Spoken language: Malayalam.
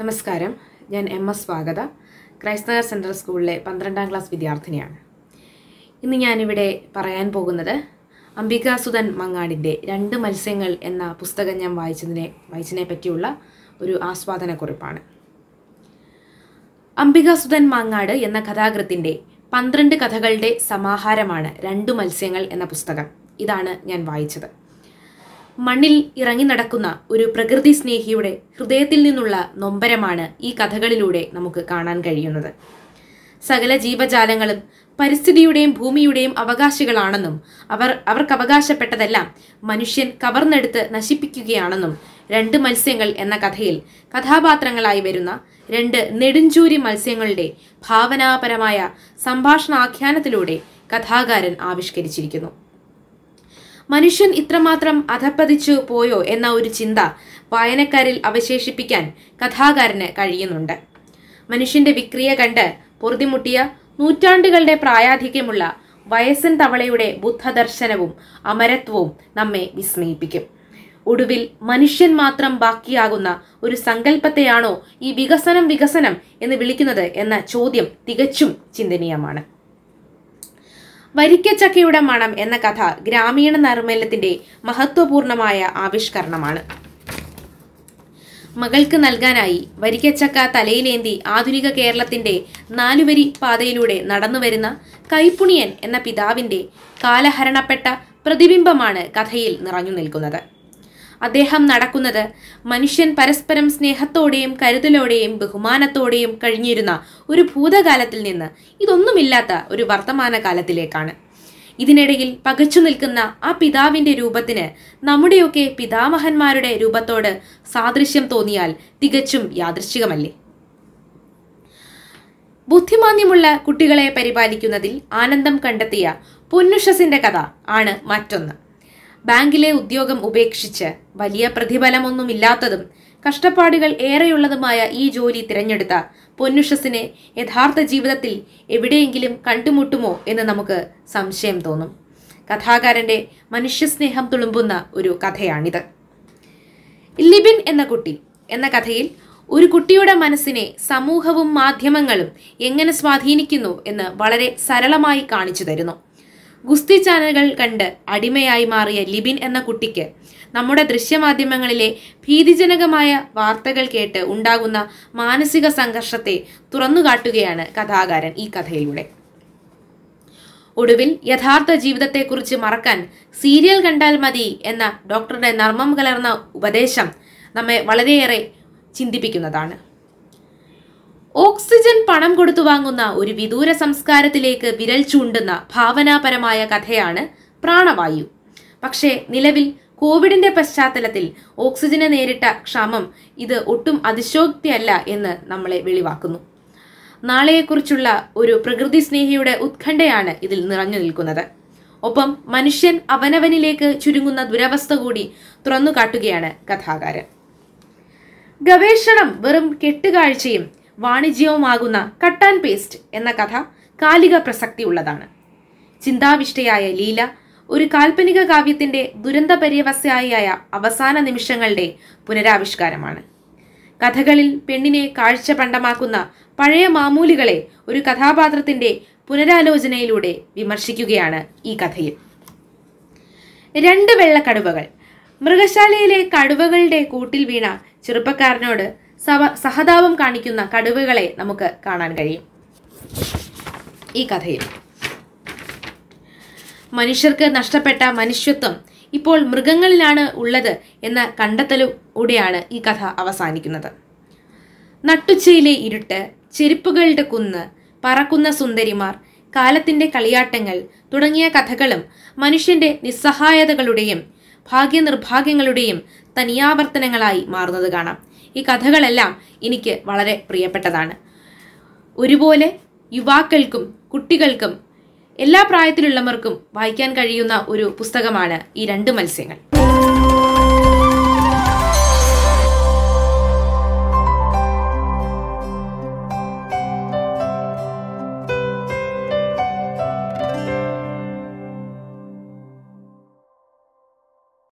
നമസ്കാരം ഞാൻ എം എസ് സ്വാഗത ക്രൈസ്തവർ സെൻട്രൽ സ്കൂളിലെ പന്ത്രണ്ടാം ക്ലാസ് വിദ്യാർത്ഥിനിയാണ് ഇന്ന് ഞാനിവിടെ പറയാൻ പോകുന്നത് അംബികാസുധൻ മങ്ങാടിൻ്റെ രണ്ട് മത്സ്യങ്ങൾ എന്ന പുസ്തകം ഞാൻ വായിച്ചതിനെ വായിച്ചതിനെ പറ്റിയുള്ള ഒരു ആസ്വാദനക്കുറിപ്പാണ് അംബികാസുധൻ മാങ്ങാട് എന്ന കഥാകൃത്തിൻ്റെ പന്ത്രണ്ട് കഥകളുടെ സമാഹാരമാണ് രണ്ടു മത്സ്യങ്ങൾ എന്ന പുസ്തകം ഇതാണ് ഞാൻ വായിച്ചത് മണ്ണിൽ ഇറങ്ങി നടക്കുന്ന ഒരു പ്രകൃതി സ്നേഹിയുടെ ഹൃദയത്തിൽ നിന്നുള്ള നൊമ്പരമാണ് ഈ കഥകളിലൂടെ നമുക്ക് കാണാൻ കഴിയുന്നത് സകല ജീവജാലങ്ങളും പരിസ്ഥിതിയുടെയും ഭൂമിയുടെയും അവകാശികളാണെന്നും അവർ അവർക്ക് അവകാശപ്പെട്ടതെല്ലാം മനുഷ്യൻ കവർന്നെടുത്ത് നശിപ്പിക്കുകയാണെന്നും രണ്ട് മത്സ്യങ്ങൾ എന്ന കഥയിൽ കഥാപാത്രങ്ങളായി വരുന്ന രണ്ട് നെടുഞ്ചൂരി മത്സ്യങ്ങളുടെ ഭാവനാപരമായ സംഭാഷണാഖ്യാനത്തിലൂടെ കഥാകാരൻ ആവിഷ്കരിച്ചിരിക്കുന്നു മനുഷ്യൻ ഇത്രമാത്രം അധപ്പതിച്ചു പോയോ എന്ന ഒരു ചിന്ത വായനക്കാരിൽ അവശേഷിപ്പിക്കാൻ കഥാകാരന് കഴിയുന്നുണ്ട് മനുഷ്യന്റെ വിക്രിയ കണ്ട് പൊറുതിമുട്ടിയ നൂറ്റാണ്ടുകളുടെ പ്രായാധിക്യമുള്ള വയസ്സൻ തവളയുടെ ബുദ്ധദർശനവും അമരത്വവും നമ്മെ വിസ്മയിപ്പിക്കും ഒടുവിൽ മനുഷ്യൻ മാത്രം ബാക്കിയാകുന്ന ഒരു സങ്കല്പത്തെയാണോ ഈ വികസനം വികസനം എന്ന് വിളിക്കുന്നത് എന്ന ചോദ്യം തികച്ചും ചിന്തനീയമാണ് വരിക്കച്ചക്കയുടെ മണം എന്ന കഥ ഗ്രാമീണ നർമ്മലത്തിന്റെ മഹത്വപൂർണമായ ആവിഷ്കരണമാണ് മകൾക്ക് നൽകാനായി വരിക്കച്ചക്ക തലയിലേന്തി ആധുനിക കേരളത്തിന്റെ നാലുവരി പാതയിലൂടെ നടന്നുവരുന്ന കൈപ്പുണിയൻ എന്ന പിതാവിന്റെ കാലഹരണപ്പെട്ട പ്രതിബിംബമാണ് കഥയിൽ നിറഞ്ഞു നിൽക്കുന്നത് അദ്ദേഹം നടക്കുന്നത് മനുഷ്യൻ പരസ്പരം സ്നേഹത്തോടെയും കരുതലോടെയും ബഹുമാനത്തോടെയും കഴിഞ്ഞിരുന്ന ഒരു ഭൂതകാലത്തിൽ നിന്ന് ഇതൊന്നുമില്ലാത്ത ഒരു വർത്തമാനകാലത്തിലേക്കാണ് ഇതിനിടയിൽ പകച്ചു നിൽക്കുന്ന ആ പിതാവിന്റെ രൂപത്തിന് നമ്മുടെയൊക്കെ പിതാമഹന്മാരുടെ രൂപത്തോട് സാദൃശ്യം തോന്നിയാൽ തികച്ചും യാദൃശ്ചികമല്ലേ ബുദ്ധിമാന്യമുള്ള കുട്ടികളെ പരിപാലിക്കുന്നതിൽ ആനന്ദം കണ്ടെത്തിയ പൊന്നുഷസിന്റെ കഥ ആണ് മറ്റൊന്ന് ബാങ്കിലെ ഉദ്യോഗം ഉപേക്ഷിച്ച് വലിയ പ്രതിഫലമൊന്നുമില്ലാത്തതും കഷ്ടപ്പാടുകൾ ഏറെയുള്ളതുമായ ഈ ജോലി തിരഞ്ഞെടുത്ത പൊന്നുഷസിനെ യഥാർത്ഥ ജീവിതത്തിൽ എവിടെയെങ്കിലും കണ്ടുമുട്ടുമോ എന്ന് നമുക്ക് സംശയം തോന്നും കഥാകാരന്റെ മനുഷ്യസ്നേഹം തുളുമ്പുന്ന ഒരു കഥയാണിത് ലിബിൻ എന്ന കുട്ടി എന്ന കഥയിൽ ഒരു കുട്ടിയുടെ മനസ്സിനെ സമൂഹവും മാധ്യമങ്ങളും എങ്ങനെ സ്വാധീനിക്കുന്നു എന്ന് വളരെ സരളമായി കാണിച്ചു തരുന്നു ഗുസ്തി ചാനലുകൾ കണ്ട് അടിമയായി മാറിയ ലിബിൻ എന്ന കുട്ടിക്ക് നമ്മുടെ ദൃശ്യമാധ്യമങ്ങളിലെ ഭീതിജനകമായ വാർത്തകൾ കേട്ട് ഉണ്ടാകുന്ന മാനസിക സംഘർഷത്തെ തുറന്നുകാട്ടുകയാണ് കഥാകാരൻ ഈ കഥയിലൂടെ ഒടുവിൽ യഥാർത്ഥ ജീവിതത്തെക്കുറിച്ച് മറക്കാൻ സീരിയൽ കണ്ടാൽ മതി എന്ന ഡോക്ടറുടെ നർമ്മം കലർന്ന ഉപദേശം നമ്മെ വളരെയേറെ ചിന്തിപ്പിക്കുന്നതാണ് ഓക്സിജൻ പണം കൊടുത്തു വാങ്ങുന്ന ഒരു വിദൂര സംസ്കാരത്തിലേക്ക് വിരൽ ചൂണ്ടുന്ന ഭാവനാപരമായ കഥയാണ് പ്രാണവായു പക്ഷേ നിലവിൽ കോവിഡിന്റെ പശ്ചാത്തലത്തിൽ ഓക്സിജനെ നേരിട്ട ക്ഷാമം ഇത് ഒട്ടും അതിശോക്തിയല്ല എന്ന് നമ്മളെ വെളിവാക്കുന്നു നാളെയെക്കുറിച്ചുള്ള ഒരു പ്രകൃതി സ്നേഹിയുടെ ഉത്കണ്ഠയാണ് ഇതിൽ നിറഞ്ഞു നിൽക്കുന്നത് ഒപ്പം മനുഷ്യൻ അവനവനിലേക്ക് ചുരുങ്ങുന്ന ദുരവസ്ഥ കൂടി തുറന്നു കാട്ടുകയാണ് കഥാകാരൻ ഗവേഷണം വെറും കെട്ടുകാഴ്ചയും വാണിജ്യവുമാകുന്ന കട്ട് ആൻഡ് പേസ്റ്റ് എന്ന കഥ കാലിക പ്രസക്തിയുള്ളതാണ് ചിന്താവിഷ്ടയായ ലീല ഒരു കാൽപ്പനിക കാവ്യത്തിന്റെ ദുരന്ത പര്യവസ്ഥയായ അവസാന നിമിഷങ്ങളുടെ പുനരാവിഷ്കാരമാണ് കഥകളിൽ പെണ്ണിനെ കാഴ്ച പണ്ടമാക്കുന്ന പഴയ മാമൂലികളെ ഒരു കഥാപാത്രത്തിന്റെ പുനരാലോചനയിലൂടെ വിമർശിക്കുകയാണ് ഈ കഥയിൽ രണ്ട് വെള്ളക്കടുവകൾ മൃഗശാലയിലെ കടുവകളുടെ കൂട്ടിൽ വീണ ചെറുപ്പക്കാരനോട് സഹതാപം കാണിക്കുന്ന കടുവകളെ നമുക്ക് കാണാൻ കഴിയും ഈ കഥയിൽ മനുഷ്യർക്ക് നഷ്ടപ്പെട്ട മനുഷ്യത്വം ഇപ്പോൾ മൃഗങ്ങളിലാണ് ഉള്ളത് എന്ന കണ്ടെത്തലൂടെയാണ് ഈ കഥ അവസാനിക്കുന്നത് നട്ടുച്ചയിലെ ഇരുട്ട് ചെരുപ്പുകളുടെ കുന്ന് പറക്കുന്ന സുന്ദരിമാർ കാലത്തിന്റെ കളിയാട്ടങ്ങൾ തുടങ്ങിയ കഥകളും മനുഷ്യന്റെ നിസ്സഹായതകളുടെയും ഭാഗ്യനിർഭാഗ്യങ്ങളുടെയും തനിയാവർത്തനങ്ങളായി മാറുന്നത് കാണാം ഈ കഥകളെല്ലാം എനിക്ക് വളരെ പ്രിയപ്പെട്ടതാണ് ഒരുപോലെ യുവാക്കൾക്കും കുട്ടികൾക്കും എല്ലാ പ്രായത്തിലുള്ളവർക്കും വായിക്കാൻ കഴിയുന്ന ഒരു പുസ്തകമാണ് ഈ രണ്ട് മത്സ്യങ്ങൾ